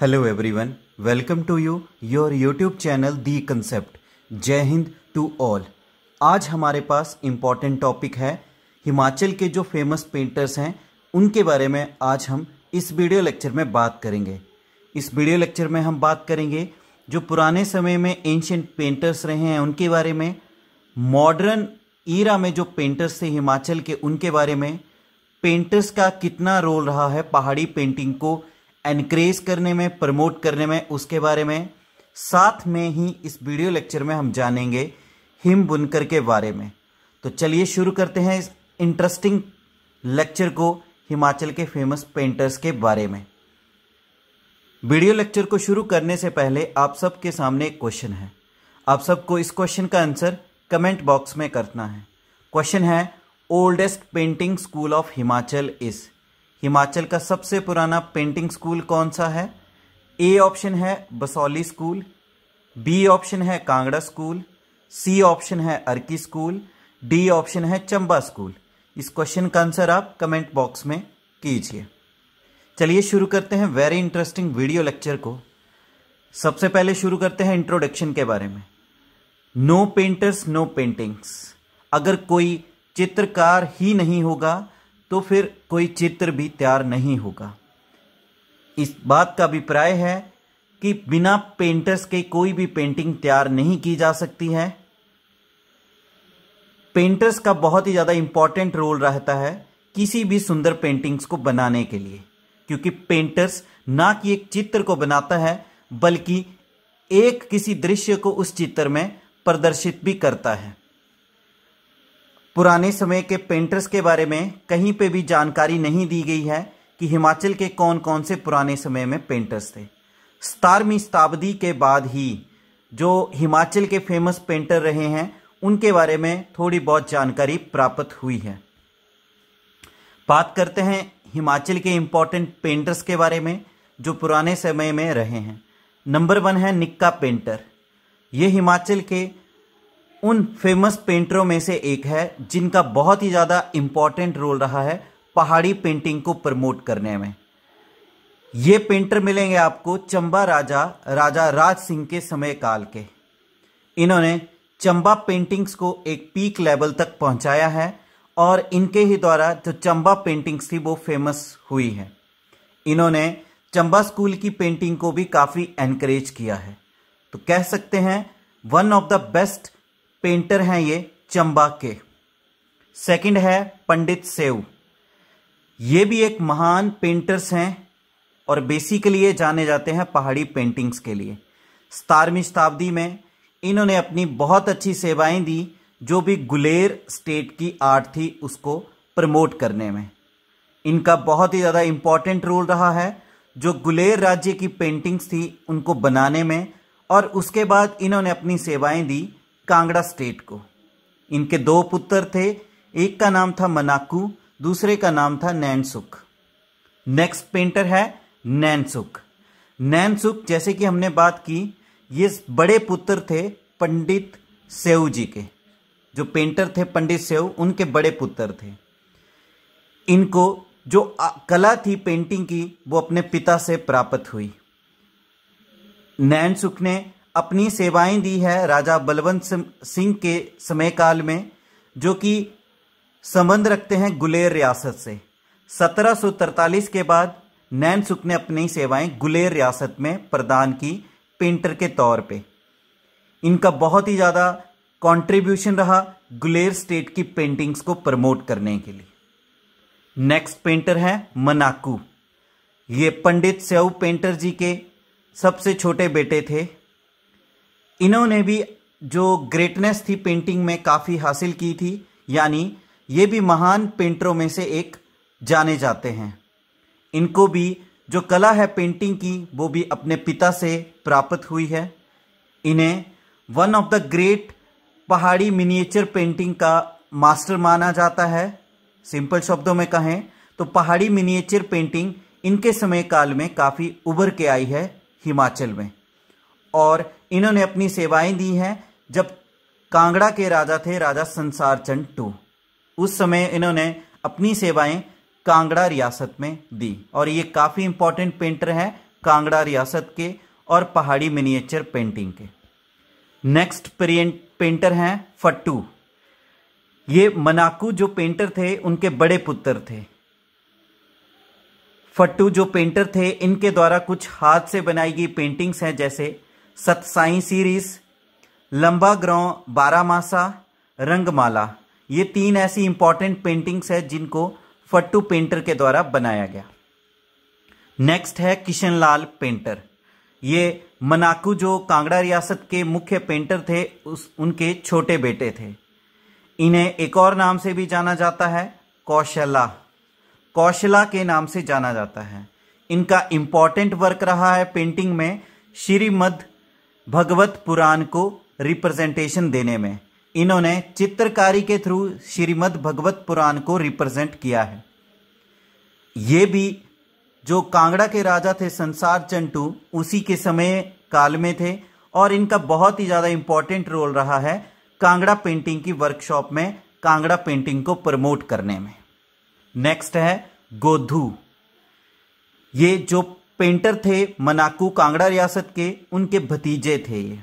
hello everyone welcome to you your YouTube channel the concept Jai Hind to all आज हमारे पास important topic है हिमाचल के जो फेमस पेंटर्स हैं उनके बारे में आज हम इस वीडियो लेक्चर में बात करेंगे इस वीडियो लेक्चर में हम बात करेंगे जो पुराने समय में एंशेंट पेंटर्स रहे हैं उनके बारे में मॉडर्न ईरा में जो पेंटर्स थे हिमाचल के उनके बारे में पेंटर्स का कितना रोल रहा है पहाड़ी पेंटिंग को एनकरेज करने में प्रमोट करने में उसके बारे में साथ में ही इस वीडियो लेक्चर में हम जानेंगे हिम बुनकर के बारे में तो चलिए शुरू करते हैं इस इंटरेस्टिंग लेक्चर को हिमाचल के फेमस पेंटर्स के बारे में वीडियो लेक्चर को शुरू करने से पहले आप सबके सामने एक क्वेश्चन है आप सबको इस क्वेश्चन का आंसर कमेंट बॉक्स में करना है क्वेश्चन है oldest painting school of Himachal is Himachal का सबसे पुराना पेंटिंग स्कूल कौन सा है ए ऑप्शन है बसौली स्कूल बी ऑप्शन है कांगड़ा स्कूल सी ऑप्शन है अर्की स्कूल डी ऑप्शन है चंबा स्कूल इस क्वेश्चन का आंसर आप कमेंट बॉक्स में कीजिए चलिए शुरू करते हैं वेरी इंटरेस्टिंग वीडियो लेक्चर को सबसे पहले शुरू करते हैं इंट्रोडक्शन के बारे में नो पेंटर्स नो पेंटिंग्स अगर कोई चित्रकार ही नहीं होगा तो फिर कोई चित्र भी तैयार नहीं होगा इस बात का अभिप्राय है कि बिना पेंटर्स के कोई भी पेंटिंग तैयार नहीं की जा सकती है पेंटर्स का बहुत ही ज़्यादा इंपॉर्टेंट रोल रहता है किसी भी सुंदर पेंटिंग्स को बनाने के लिए क्योंकि पेंटर्स ना कि एक चित्र को बनाता है बल्कि एक किसी दृश्य को उस चित्र में प्रदर्शित भी करता है पुराने समय के पेंटर्स के बारे में कहीं पे भी जानकारी नहीं दी गई है कि हिमाचल के कौन कौन से पुराने समय में पेंटर्स थे सतारवीं शताब्दी के बाद ही जो हिमाचल के फेमस पेंटर रहे हैं उनके बारे में थोड़ी बहुत जानकारी प्राप्त हुई है बात करते हैं हिमाचल के इम्पोर्टेंट पेंटर्स के बारे में जो पुराने समय में रहे हैं नंबर वन है निक्का पेंटर ये हिमाचल के उन फेमस पेंटरों में से एक है जिनका बहुत ही ज़्यादा इंपॉर्टेंट रोल रहा है पहाड़ी पेंटिंग को प्रमोट करने में ये पेंटर मिलेंगे आपको चंबा राजा राजा राज सिंह के समय काल के इन्होंने चंबा पेंटिंग्स को एक पीक लेवल तक पहुंचाया है और इनके ही द्वारा जो चंबा पेंटिंग्स थी वो फेमस हुई है इन्होंने चंबा स्कूल की पेंटिंग को भी काफ़ी एनकरेज किया है तो कह सकते हैं one of the best painter हैं ये चंबा के सेकंड है पंडित सेव ये भी एक महान पेंटर्स हैं और बेसिकली ये जाने जाते हैं पहाड़ी पेंटिंग्स के लिए सतारवीं शताब्दी में इन्होंने अपनी बहुत अच्छी सेवाएं दी जो भी गुलेर स्टेट की आर्ट थी उसको प्रमोट करने में इनका बहुत ही ज़्यादा इम्पॉर्टेंट रोल रहा है जो गुलेर राज्य की पेंटिंग्स थी उनको बनाने में और उसके बाद इन्होंने अपनी सेवाएं दी कांगड़ा स्टेट को इनके दो पुत्र थे एक का नाम था मनाकू दूसरे का नाम था नैनसुख नेक्स्ट पेंटर है नैनसुख नैनसुख जैसे कि हमने बात की ये बड़े पुत्र थे पंडित सेव जी के जो पेंटर थे पंडित सेव उनके बड़े पुत्र थे इनको जो कला थी पेंटिंग की वो अपने पिता से प्राप्त हुई नैन सुख ने अपनी सेवाएं दी है राजा बलवंत सिंह के समय काल में जो कि संबंध रखते हैं गुलेर रियासत से 1743 के बाद नैन सुख ने अपनी सेवाएं गुलेर रियासत में प्रदान की पेंटर के तौर पे इनका बहुत ही ज़्यादा कंट्रीब्यूशन रहा गुलेर स्टेट की पेंटिंग्स को प्रमोट करने के लिए नेक्स्ट पेंटर हैं मनाकू ये पंडित सेव पेंटर जी के सबसे छोटे बेटे थे इन्होंने भी जो ग्रेटनेस थी पेंटिंग में काफ़ी हासिल की थी यानी ये भी महान पेंटरों में से एक जाने जाते हैं इनको भी जो कला है पेंटिंग की वो भी अपने पिता से प्राप्त हुई है इन्हें one of the great Pahari miniature painting का मास्टर माना जाता है सिंपल शब्दों में कहें तो पहाड़ी मिनिएचर पेंटिंग इनके समय काल में काफ़ी उभर के आई है हिमाचल में और इन्होंने अपनी सेवाएं दी हैं जब कांगड़ा के राजा थे राजा संसार चंद टू उस समय इन्होंने अपनी सेवाएं कांगड़ा रियासत में दी और ये काफ़ी इंपॉर्टेंट पेंटर हैं कांगड़ा रियासत के और पहाड़ी मिनिएचर पेंटिंग के नेक्स्ट पेंटर हैं फट्टू ये मनाकू जो पेंटर थे उनके बड़े पुत्र थे फट्टू जो पेंटर थे इनके द्वारा कुछ हाथ से बनाई गई पेंटिंग्स हैं जैसे सतसाई सीरीज लंबा ग्रह बारामासा रंगमाला ये तीन ऐसी इंपॉर्टेंट पेंटिंग्स है जिनको फट्टू पेंटर के द्वारा बनाया गया नेक्स्ट है किशन लाल पेंटर ये मनाकू जो कांगड़ा रियासत के मुख्य पेंटर थे उस उनके छोटे बेटे थे इन्हें एक और नाम से भी जाना जाता है कौशला कौशला के नाम से जाना जाता है इनका इम्पॉर्टेंट वर्क रहा है पेंटिंग में श्रीमद भगवत पुराण को रिप्रेजेंटेशन देने में इन्होंने चित्रकारी के थ्रू श्रीमद् भगवत पुराण को रिप्रेजेंट किया है ये भी जो कांगड़ा के राजा थे संसार चंटू उसी के समय काल में थे और इनका बहुत ही ज़्यादा इम्पॉर्टेंट रोल रहा है कांगड़ा पेंटिंग की वर्कशॉप में कांगड़ा पेंटिंग को प्रमोट करने में नेक्स्ट है गोधू ये जो पेंटर थे मनाकू कांगड़ा रियासत के उनके भतीजे थे ये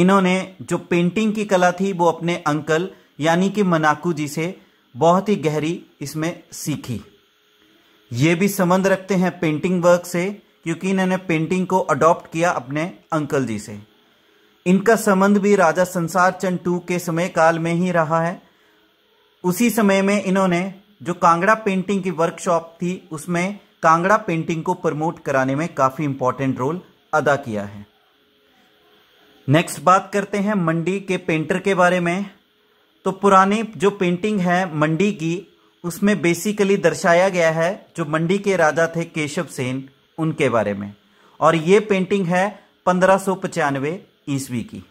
इन्होंने जो पेंटिंग की कला थी वो अपने अंकल यानी कि मनाकू जी से बहुत ही गहरी इसमें सीखी ये भी संबंध रखते हैं पेंटिंग वर्क से क्योंकि इन्होंने पेंटिंग को अडॉप्ट किया अपने अंकल जी से इनका संबंध भी राजा संसार चंद टू के समय काल में ही रहा है उसी समय में इन्होंने जो कांगड़ा पेंटिंग की वर्कशॉप थी उसमें कांगड़ा पेंटिंग को प्रमोट कराने में काफ़ी इंपॉर्टेंट रोल अदा किया है नेक्स्ट बात करते हैं मंडी के पेंटर के बारे में तो पुरानी जो पेंटिंग है मंडी की उसमें बेसिकली दर्शाया गया है जो मंडी के राजा थे केशव सेन उनके बारे में और ये पेंटिंग है पंद्रह ईस्वी की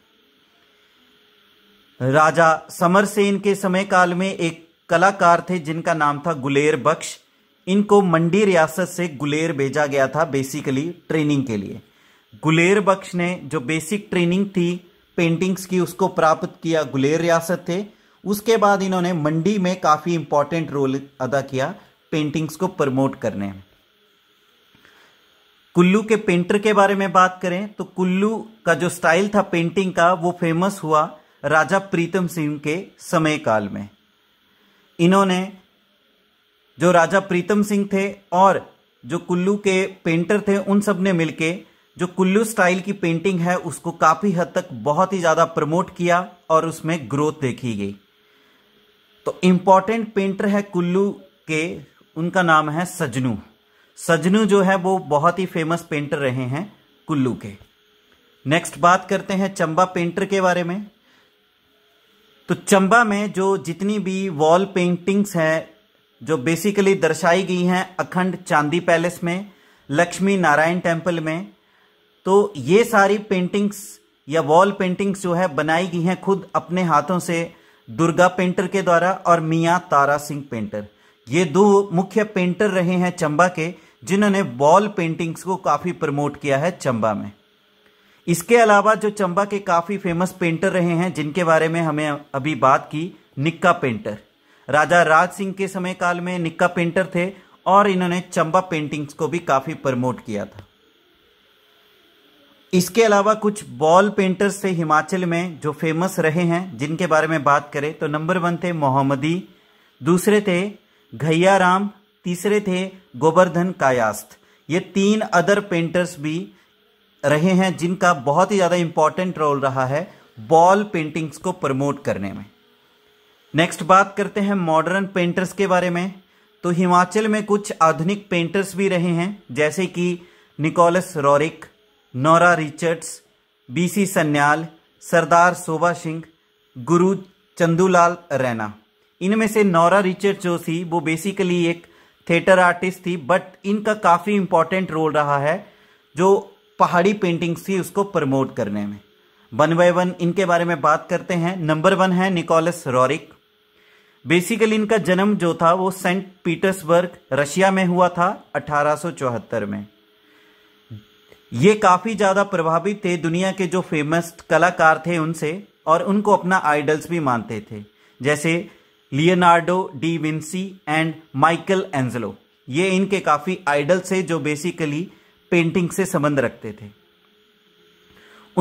राजा समरसेन के समय काल में एक कलाकार थे जिनका नाम था गुलेर बख्श इनको मंडी रियासत से गुलेर भेजा गया था बेसिकली ट्रेनिंग के लिए गुलेर बख्श ने जो बेसिक ट्रेनिंग थी पेंटिंग्स की उसको प्राप्त किया गुलेर रियासत थे उसके बाद इन्होंने मंडी में काफ़ी इंपॉर्टेंट रोल अदा किया पेंटिंग्स को प्रमोट करने कुल्लू के पेंटर के बारे में बात करें तो कुल्लू का जो स्टाइल था पेंटिंग का वो फेमस हुआ राजा प्रीतम सिंह के समय काल में इन्होंने जो राजा प्रीतम सिंह थे और जो कुल्लू के पेंटर थे उन सब ने मिलके जो कुल्लू स्टाइल की पेंटिंग है उसको काफ़ी हद तक बहुत ही ज़्यादा प्रमोट किया और उसमें ग्रोथ देखी गई तो इम्पॉर्टेंट पेंटर है कुल्लू के उनका नाम है सजनू सजनू जो है वो बहुत ही फेमस पेंटर रहे हैं कुल्लू के नेक्स्ट बात करते हैं चंबा पेंटर के बारे में तो चंबा में जो जितनी भी वॉल पेंटिंग्स हैं जो बेसिकली दर्शाई गई हैं अखंड चांदी पैलेस में लक्ष्मी नारायण टेम्पल में तो ये सारी पेंटिंग्स या वॉल पेंटिंग्स जो है बनाई गई हैं खुद अपने हाथों से दुर्गा पेंटर के द्वारा और मियाँ तारा सिंह पेंटर ये दो मुख्य पेंटर रहे हैं चंबा के जिन्होंने वॉल पेंटिंग्स को काफ़ी प्रमोट किया है चंबा में इसके अलावा जो चंबा के काफ़ी फेमस पेंटर रहे हैं जिनके बारे में हमें अभी बात की निक्का पेंटर राजा राज सिंह के समय काल में निक्का पेंटर थे और इन्होंने चंबा पेंटिंग्स को भी काफ़ी प्रमोट किया था इसके अलावा कुछ बॉल पेंटर्स थे हिमाचल में जो फेमस रहे हैं जिनके बारे में बात करें तो नंबर वन थे मोहम्मदी दूसरे थे घैया राम तीसरे थे गोवर्धन कायास्त ये तीन अदर पेंटर्स भी रहे हैं जिनका बहुत ही ज़्यादा इंपॉर्टेंट रोल रहा है बॉल पेंटिंग्स को प्रमोट करने में नेक्स्ट बात करते हैं मॉडर्न पेंटर्स के बारे में तो हिमाचल में कुछ आधुनिक पेंटर्स भी रहे हैं जैसे कि Nicholas Roerich Nora Richards BC Sanyal Sardar शोभा सिंह गुरु चंदूलाल रैना इनमें से नौरा रिचर्ड जो थी वो बेसिकली एक थिएटर आर्टिस्ट थी बट इनका काफ़ी इम्पॉर्टेंट रोल रहा है जो पहाड़ी पेंटिंग्स थी उसको प्रमोट करने में वन बाय वन इनके बारे में बात करते हैं नंबर वन है निकोलस रॉरिक बेसिकली इनका जन्म जो था वो सेंट पीटर्सबर्ग रशिया में हुआ था 1874 में ये काफ़ी ज़्यादा प्रभावित थे दुनिया के जो फेमस कलाकार थे उनसे और उनको अपना आइडल्स भी मानते थे जैसे Leonardo da Vinci and Michelangelo ये इनके काफ़ी आइडल्स थे जो बेसिकली पेंटिंग से संबंध रखते थे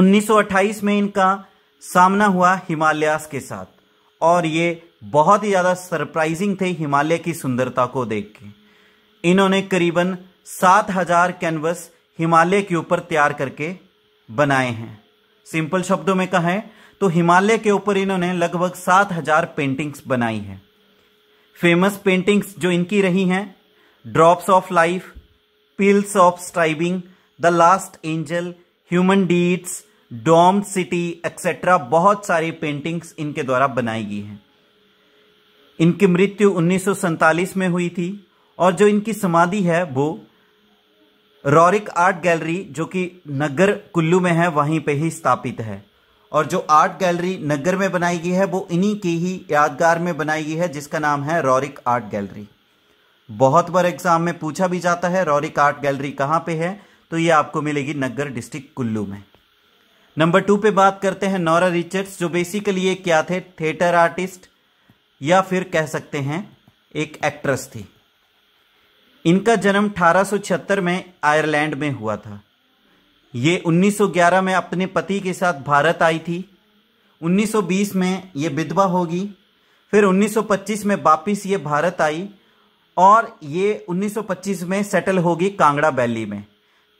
1928 में इनका सामना हुआ हिमालयास के साथ और ये बहुत ही ज़्यादा सरप्राइजिंग थे हिमालय की सुंदरता को देख के इन्होंने करीबन सात हजार कैनवस हिमालय के ऊपर तैयार करके बनाए हैं सिंपल शब्दों में कहें तो हिमालय के ऊपर इन्होंने लगभग सात हजार पेंटिंग्स बनाई हैं फेमस पेंटिंग्स जो इनकी रही हैं drops of life pills of striving the last angel human deeds doom city etcetera बहुत सारी पेंटिंग्स इनके द्वारा बनाई गई हैं इनकी मृत्यु उन्नीस में हुई थी और जो इनकी समाधि है वो रॉरिक आर्ट गैलरी जो कि नगर कुल्लू में है वहीं पे ही स्थापित है और जो आर्ट गैलरी नगर में बनाई गई है वो इन्हीं की ही यादगार में बनाई गई है जिसका नाम है रॉरिक आर्ट गैलरी बहुत बार एग्जाम में पूछा भी जाता है रॉरिक आर्ट गैलरी कहाँ पे है तो ये आपको मिलेगी नगर डिस्ट्रिक्ट कुल्लू में नंबर टू पे बात करते हैं नौरा रिचर्ड्स जो बेसिकली ये क्या थे थिएटर आर्टिस्ट या फिर कह सकते हैं एक एक्ट्रेस थी इनका जन्म 1876 में आयरलैंड में हुआ था ये 1911 में अपने पति के साथ भारत आई थी 1920 में ये विधवा होगी फिर 1925 में वापिस ये भारत आई और ये 1925 में सेटल होगी कांगड़ा वैली में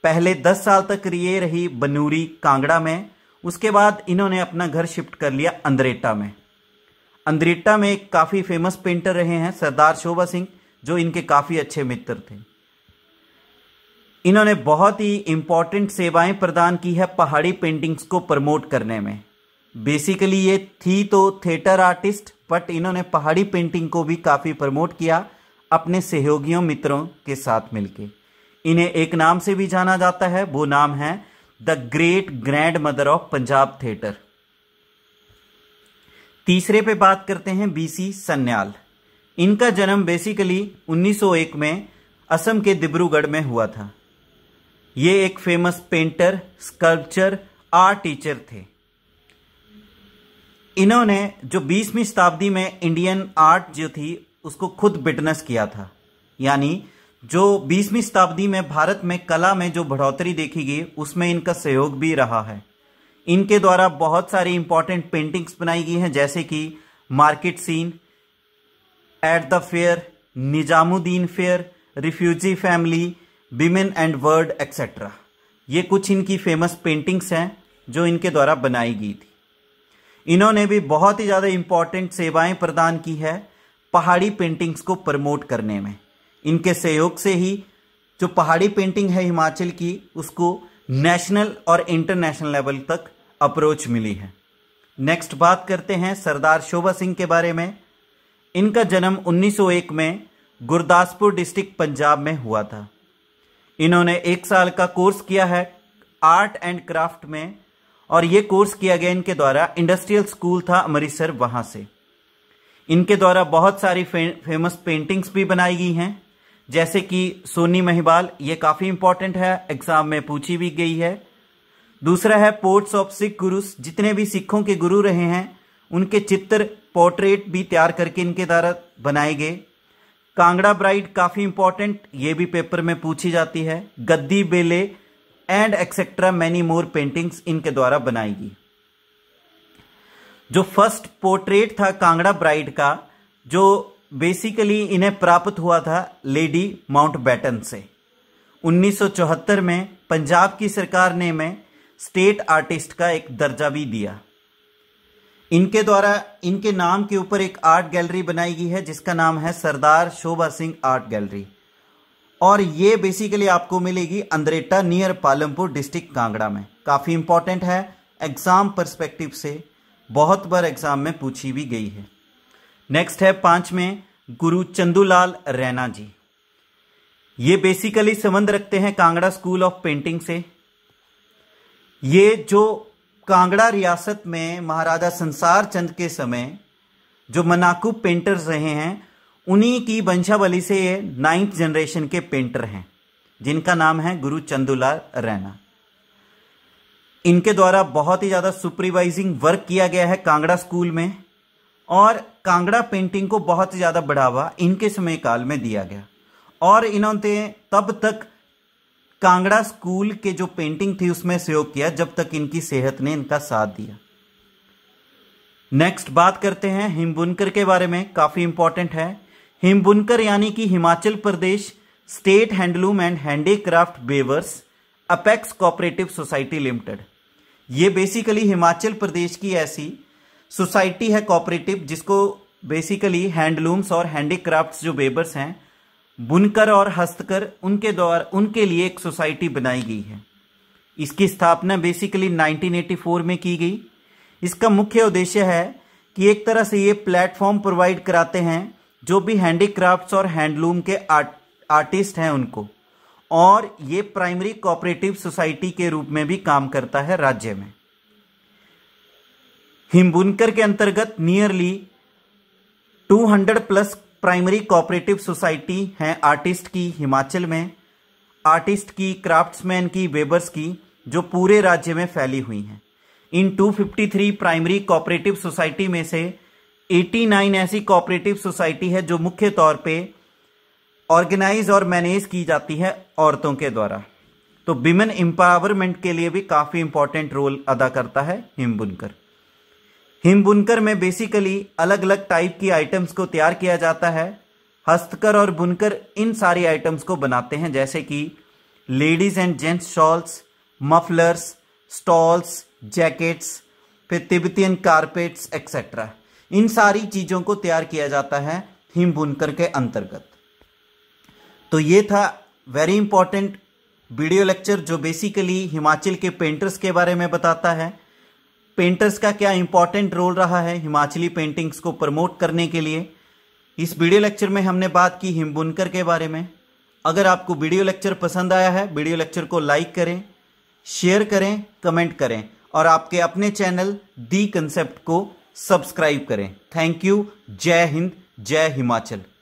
पहले 10 साल तक ये रही बनूरी कांगड़ा में उसके बाद इन्होंने अपना घर शिफ्ट कर लिया अंदरेटा में अंद्रिट्टा में एक काफ़ी फेमस पेंटर रहे हैं सरदार शोभा सिंह जो इनके काफ़ी अच्छे मित्र थे इन्होंने बहुत ही इंपॉर्टेंट सेवाएं प्रदान की है पहाड़ी पेंटिंग्स को प्रमोट करने में बेसिकली ये थी तो थिएटर आर्टिस्ट बट इन्होंने पहाड़ी पेंटिंग को भी काफ़ी प्रमोट किया अपने सहयोगियों मित्रों के साथ मिलके इन्हें एक नाम से भी जाना जाता है वो नाम है the great grandmother of Punjab theatre तीसरे पे बात करते हैं बीसी सन्याल इनका जन्म बेसिकली 1901 में असम के दिब्रूगढ़ में हुआ था ये एक famous painter sculpture art teacher थे इन्होंने जो 20वीं शताब्दी में इंडियन आर्ट जो थी उसको खुद बिटनेस किया था यानी जो 20वीं शताब्दी में भारत में कला में जो बढ़ोतरी देखी गई उसमें इनका सहयोग भी रहा है इनके द्वारा बहुत सारी इंपॉर्टेंट पेंटिंग्स बनाई गई हैं जैसे कि market scene at the fair Nizamuddin fair refugee family women and word etcetera ये कुछ इनकी फेमस पेंटिंग्स हैं जो इनके द्वारा बनाई गई थी इन्होंने भी बहुत ही ज़्यादा इंपॉर्टेंट सेवाएं प्रदान की है पहाड़ी पेंटिंग्स को प्रमोट करने में इनके सहयोग से ही जो पहाड़ी पेंटिंग है हिमाचल की उसको नेशनल और इंटरनेशनल लेवल तक अप्रोच मिली है नेक्स्ट बात करते हैं सरदार शोभा सिंह के बारे में इनका जन्म 1901 में गुरदासपुर डिस्ट्रिक्ट पंजाब में हुआ था इन्होंने एक साल का कोर्स किया है आर्ट एंड क्राफ्ट में और ये कोर्स किया गया इनके द्वारा इंडस्ट्रियल स्कूल था अमृतसर वहां से इनके द्वारा बहुत सारी फे, फेमस पेंटिंग्स भी बनाई गई हैं जैसे कि सोनी महिबाल ये काफ़ी इंपॉर्टेंट है एग्जाम में पूछी भी गई है दूसरा है पोर्ट्स ऑफ सिख गुरुस जितने भी सिखों के गुरु रहे हैं उनके चित्र पोर्ट्रेट भी तैयार करके इनके द्वारा बनाए गए कांगड़ा ब्राइड काफ़ी इंपॉर्टेंट ये भी पेपर में पूछी जाती है Gaddi belle and etcetera many more paintings इनके द्वारा बनाएगी जो फर्स्ट पोर्ट्रेट था कांगड़ा ब्राइड का जो बेसिकली इन्हें प्राप्त हुआ था लेडी माउंट बैटन से 1974 में पंजाब की सरकार ने में स्टेट आर्टिस्ट का एक दर्जा भी दिया इनके द्वारा इनके नाम के ऊपर एक आर्ट गैलरी बनाई गई है जिसका नाम है सरदार शोभा सिंह आर्ट गैलरी और ये बेसिकली आपको मिलेगी अंद्रेटा नियर पालमपुर डिस्ट्रिक्ट कांगड़ा में काफ़ी इंपॉर्टेंट है एग्ज़ाम परस्पेक्टिव से बहुत बार एग्ज़ाम में पूछी भी गई है नेक्स्ट है पांच में गुरु चंदूलाल रैना जी ये बेसिकली संबंध रखते हैं कांगड़ा स्कूल ऑफ पेंटिंग से ये जो कांगड़ा रियासत में महाराजा संसार चंद के समय जो मनाकू पेंटर्स रहे हैं उन्हीं की वंशावली से ये नाइन्थ जनरेशन के पेंटर हैं जिनका नाम है गुरु चंदुलाल रैना इनके द्वारा बहुत ही ज़्यादा सुपरवाइजिंग वर्क किया गया है कांगड़ा स्कूल में और कांगड़ा पेंटिंग को बहुत ही ज़्यादा बढ़ावा इनके समय काल में दिया गया और इन्होंने तब तक कांगड़ा स्कूल के जो पेंटिंग थी उसमें सहयोग किया जब तक इनकी सेहत ने इनका साथ दिया नेक्स्ट बात करते हैं हिमबुनकर के बारे में काफ़ी इंपॉर्टेंट है हिमबुनकर यानी कि Himachal Pradesh state handloom and handicraft weavers apex cooperative society limited ये बेसिकली हिमाचल प्रदेश की ऐसी सोसाइटी है कोऑपरेटिव जिसको बेसिकली हैंडलूम्स और हैंडीक्राफ्ट जो बेबर्स हैं बुनकर और हस्तकर उनके द्वारा उनके लिए एक सोसाइटी बनाई गई है इसकी स्थापना बेसिकली 1984 में की गई इसका मुख्य उद्देश्य है कि एक तरह से ये प्लेटफॉर्म प्रोवाइड कराते हैं जो भी हैंडीक्राफ्ट्स और हैंडलूम के आर्ट आर्टिस्ट हैं उनको और ये प्राइमरी कोऑपरेटिव सोसाइटी के रूप में भी काम करता है राज्य में हिमबुनकर के अंतर्गत nearly 200 plus primary cooperative society है आर्टिस्ट की हिमाचल में आर्टिस्ट की क्राफ्ट्समैन की वेबर्स की जो पूरे राज्य में फैली हुई हैं इन 253 प्राइमरी कोऑपरेटिव सोसाइटी में से 89 ऐसी कोऑपरेटिव सोसाइटी है जो मुख्य तौर पे ऑर्गेनाइज और मैनेज की जाती है औरतों के द्वारा तो विमेन एम्पावरमेंट के लिए भी काफ़ी इंपॉर्टेंट रोल अदा करता है हिम बुनकर हिम बुनकर में बेसिकली अलग अलग टाइप की आइटम्स को तैयार किया जाता है हस्तकर और बुनकर इन सारी आइटम्स को बनाते हैं जैसे कि ladies and gents shawls mufflers stoles jackets फिर तिब्बतियन कारपेट्स एक्सेट्रा इन सारी चीज़ों को तैयार किया जाता है हिम बुनकर के अंतर्गत तो ये था वेरी इंपॉर्टेंट वीडियो लेक्चर जो बेसिकली हिमाचल के पेंटर्स के बारे में बताता है पेंटर्स का क्या इंपॉर्टेंट रोल रहा है हिमाचली पेंटिंग्स को प्रमोट करने के लिए इस वीडियो लेक्चर में हमने बात की हिमबुनकर के बारे में अगर आपको वीडियो लेक्चर पसंद आया है वीडियो लेक्चर को लाइक करें शेयर करें कमेंट करें और आपके अपने चैनल दी कंसेप्ट को सब्सक्राइब करें थैंक यू जय हिंद जय हिमाचल